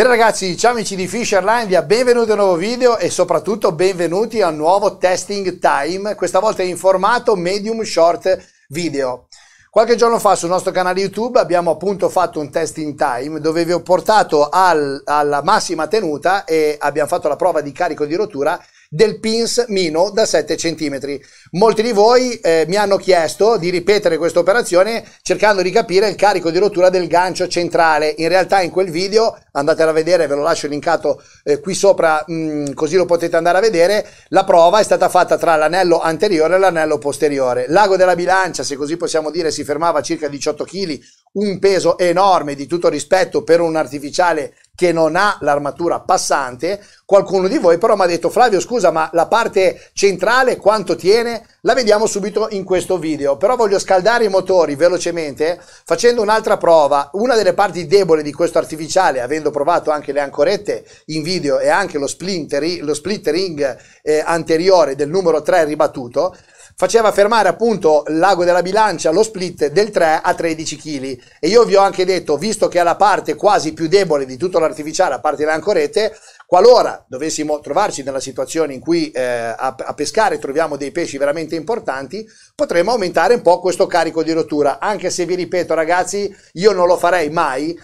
Bene ragazzi, ciao amici di Fisherlandia, benvenuti a un nuovo video e soprattutto benvenuti al nuovo testing time, questa volta in formato medium short video. Qualche giorno fa sul nostro canale YouTube abbiamo appunto fatto un testing time dove vi ho portato al, alla massima tenuta e abbiamo fatto la prova di carico di rottura del pins mino da 7 cm. Molti di voi eh, mi hanno chiesto di ripetere questa operazione cercando di capire il carico di rottura del gancio centrale. In realtà in quel video, andatela a vedere, ve lo lascio linkato eh, qui sopra mh, mm, così lo potete andare a vedere, la prova è stata fatta tra l'anello anteriore e l'anello posteriore. L'ago della bilancia, se così possiamo dire, si fermava a circa 18 kg, un peso enorme di tutto rispetto per un artificiale che non ha l'armatura passante. Qualcuno di voi però mi ha detto Flavio scusa ma la parte centrale quanto tiene? La vediamo subito in questo video, però voglio scaldare i motori velocemente facendo un'altra prova. Una delle parti deboli di questo artificiale, avendo provato anche le ancorette in video e anche lo, splintering, lo splittering eh, anteriore del numero 3 ribattuto, faceva fermare appunto l'ago della bilancia, lo split del 3 a 13 kg. E io vi ho anche detto, visto che è la parte quasi più debole di tutto l'artificiale, a parte le ancorette, qualora dovessimo trovarci nella situazione in cui eh, a, a, pescare troviamo dei pesci veramente importanti, potremmo aumentare un po' questo carico di rottura. Anche se vi ripeto, ragazzi, io non lo farei mai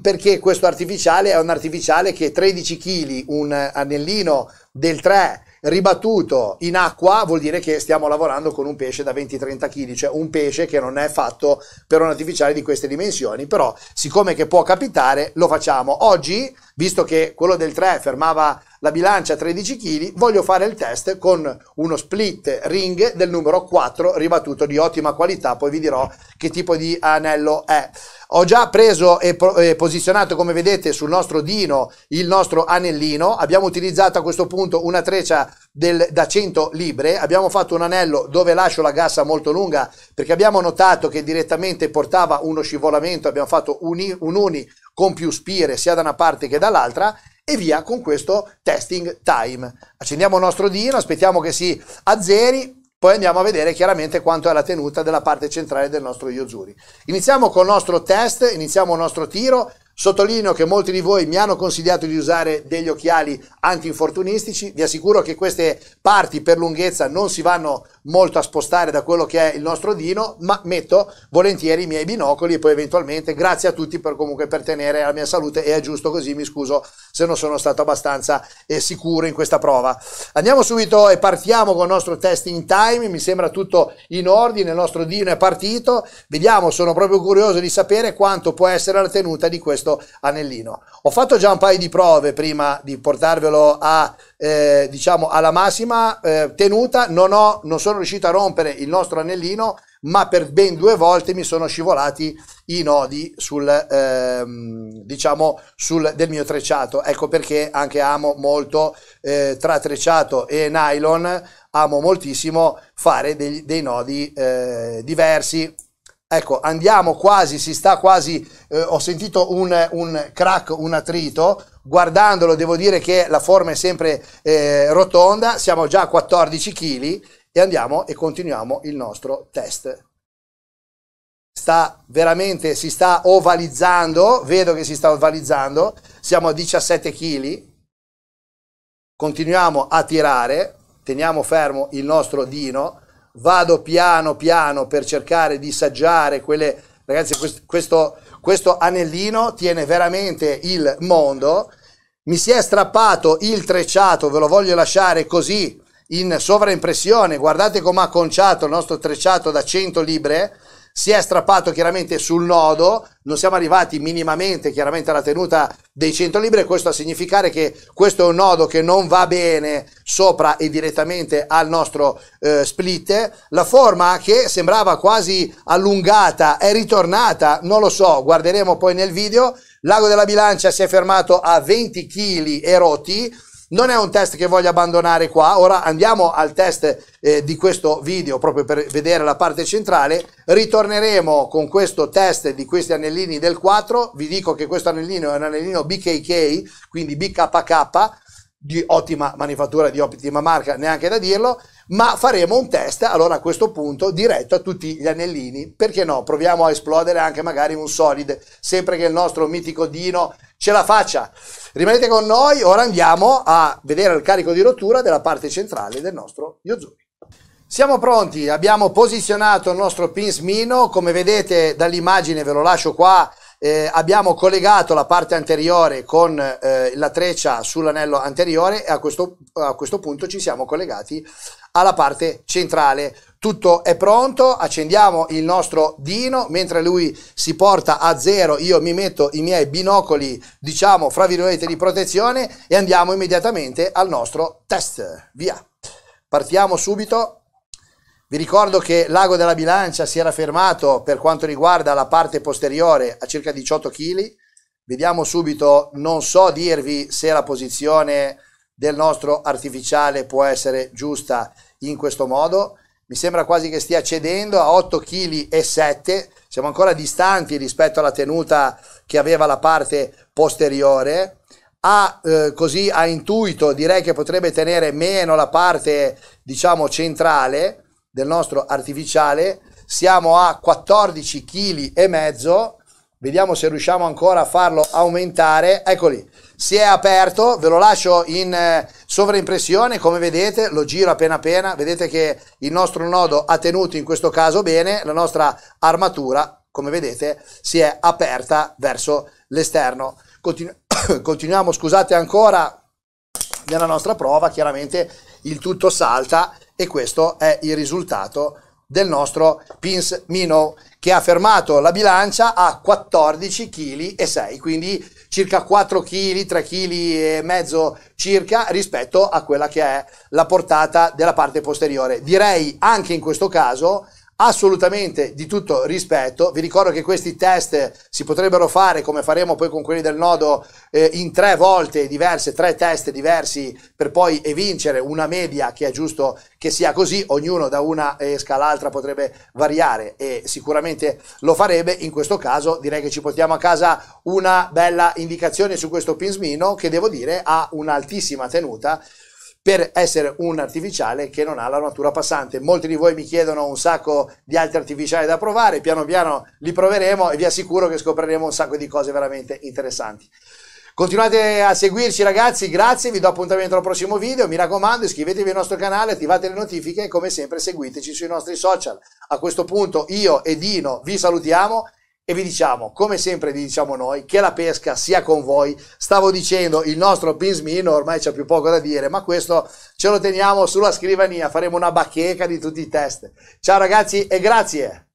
perché questo artificiale è un artificiale che 13 kg, un eh, anellino del 3 ribattuto in acqua vuol dire che stiamo lavorando con un pesce da 20-30 kg, cioè un pesce che non è fatto per un artificiale di queste dimensioni, però siccome che può capitare lo facciamo. Oggi, visto che quello del 3 fermava la bilancia 13 kg, voglio fare il test con uno split ring del numero 4 ribattuto di ottima qualità, poi vi dirò che tipo di anello è. Ho già preso e, posizionato come vedete sul nostro dino il nostro anellino, abbiamo utilizzato a questo punto una treccia del, da 100 libre, abbiamo fatto un anello dove lascio la gassa molto lunga perché abbiamo notato che direttamente portava uno scivolamento, abbiamo fatto un, un uni con più spire sia da una parte che dall'altra e via con questo testing time. Accendiamo il nostro dino, aspettiamo che si azzeri, poi andiamo a vedere chiaramente quanto è la tenuta della parte centrale del nostro Yozuri. Iniziamo col nostro test, iniziamo il nostro tiro. Sottolineo che molti di voi mi hanno consigliato di usare degli occhiali antinfortunistici, vi assicuro che queste parti per lunghezza non si vanno molto a spostare da quello che è il nostro Dino, ma metto volentieri i miei binocoli e poi eventualmente grazie a tutti per comunque per tenere la mia salute e è giusto così, mi scuso se non sono stato abbastanza eh, sicuro in questa prova. Andiamo subito e partiamo con il nostro testing time, mi sembra tutto in ordine, il nostro Dino è partito, vediamo, sono proprio curioso di sapere quanto può essere la tenuta di questo anellino. Ho fatto già un paio di prove prima di portarvelo a eh, diciamo alla massima eh, tenuta, non, ho, non sono riuscito a rompere il nostro anellino, ma per ben due volte mi sono scivolati i nodi sul, ehm, diciamo, sul, del mio trecciato. Ecco perché anche amo molto eh, tra trecciato e nylon, amo moltissimo fare dei, dei nodi eh, diversi. Ecco, andiamo quasi, si sta quasi, eh, ho sentito un, un crack, un attrito, guardandolo devo dire che la forma è sempre eh, rotonda, siamo già a 14 kg e andiamo e continuiamo il nostro test. Sta veramente, si sta ovalizzando, vedo che si sta ovalizzando, siamo a 17 kg, continuiamo a tirare, teniamo fermo il nostro dino, vado piano piano per cercare di saggiare quelle... Ragazzi, questo, questo anellino tiene veramente il mondo mi si è strappato il trecciato, ve lo voglio lasciare così in sovraimpressione. Guardate come ha conciato il nostro trecciato da 100 libre. Si è strappato chiaramente sul nodo, non siamo arrivati minimamente chiaramente alla tenuta dei 100 libre. Questo a significare che questo è un nodo che non va bene sopra e direttamente al nostro eh, split. La forma che sembrava quasi allungata è ritornata, non lo so, guarderemo poi nel video. L'ago della bilancia si è fermato a 20 kg e roti. Non è un test che voglio abbandonare qua, ora andiamo al test eh, di questo video proprio per vedere la parte centrale, ritorneremo con questo test di questi anellini del 4, vi dico che questo anellino è un anellino BKK, quindi BKK, di ottima manifattura, di ottima marca, neanche da dirlo, ma faremo un test allora a questo punto diretto a tutti gli anellini, perché no? Proviamo a esplodere anche magari un solid, sempre che il nostro mitico Dino ce la faccia. Rimanete con noi, ora andiamo a vedere il carico di rottura della parte centrale del nostro Yozuri. Siamo pronti, abbiamo posizionato il nostro pin smino, come vedete dall'immagine ve lo lascio qua eh, abbiamo collegato la parte anteriore con eh, la treccia sull'anello anteriore e a questo, a questo punto ci siamo collegati alla parte centrale. Tutto è pronto, accendiamo il nostro dino, mentre lui si porta a zero io mi metto i miei binocoli, diciamo, fra virgolette di protezione e andiamo immediatamente al nostro test. Via! Partiamo subito vi ricordo che l'ago della bilancia si era fermato per quanto riguarda la parte posteriore a circa 18 kg. Vediamo subito, non so dirvi se la posizione del nostro artificiale può essere giusta in questo modo. Mi sembra quasi che stia cedendo a 8 kg e 7. Siamo ancora distanti rispetto alla tenuta che aveva la parte posteriore. A, eh, così a intuito direi che potrebbe tenere meno la parte diciamo centrale del nostro artificiale, siamo a 14 kg e mezzo, vediamo se riusciamo ancora a farlo aumentare, eccoli, si è aperto, ve lo lascio in eh, sovraimpressione, come vedete, lo giro appena appena, vedete che il nostro nodo ha tenuto in questo caso bene, la nostra armatura, come vedete, si è aperta verso l'esterno. Continu continuiamo, scusate ancora, nella nostra prova, chiaramente il tutto salta e questo è il risultato del nostro Pins Mino che ha fermato la bilancia a 14 kg e 6, quindi circa 4 kg, 3 kg e mezzo circa rispetto a quella che è la portata della parte posteriore. Direi anche in questo caso assolutamente di tutto rispetto. Vi ricordo che questi test si potrebbero fare, come faremo poi con quelli del nodo, eh, in tre volte diverse, tre test diversi, per poi evincere una media che è giusto che sia così. Ognuno da una esca all'altra potrebbe variare e sicuramente lo farebbe. In questo caso direi che ci portiamo a casa una bella indicazione su questo Pinsmino che devo dire ha un'altissima tenuta per essere un artificiale che non ha la natura passante. Molti di voi mi chiedono un sacco di altri artificiali da provare, piano piano li proveremo e vi assicuro che scopriremo un sacco di cose veramente interessanti. Continuate a seguirci ragazzi, grazie, vi do appuntamento al prossimo video, mi raccomando iscrivetevi al nostro canale, attivate le notifiche e come sempre seguiteci sui nostri social. A questo punto io e Dino vi salutiamo e vi diciamo, come sempre vi diciamo noi, che la pesca sia con voi. Stavo dicendo, il nostro Pinsmino ormai c'è più poco da dire, ma questo ce lo teniamo sulla scrivania, faremo una bacheca di tutti i test. Ciao ragazzi e grazie!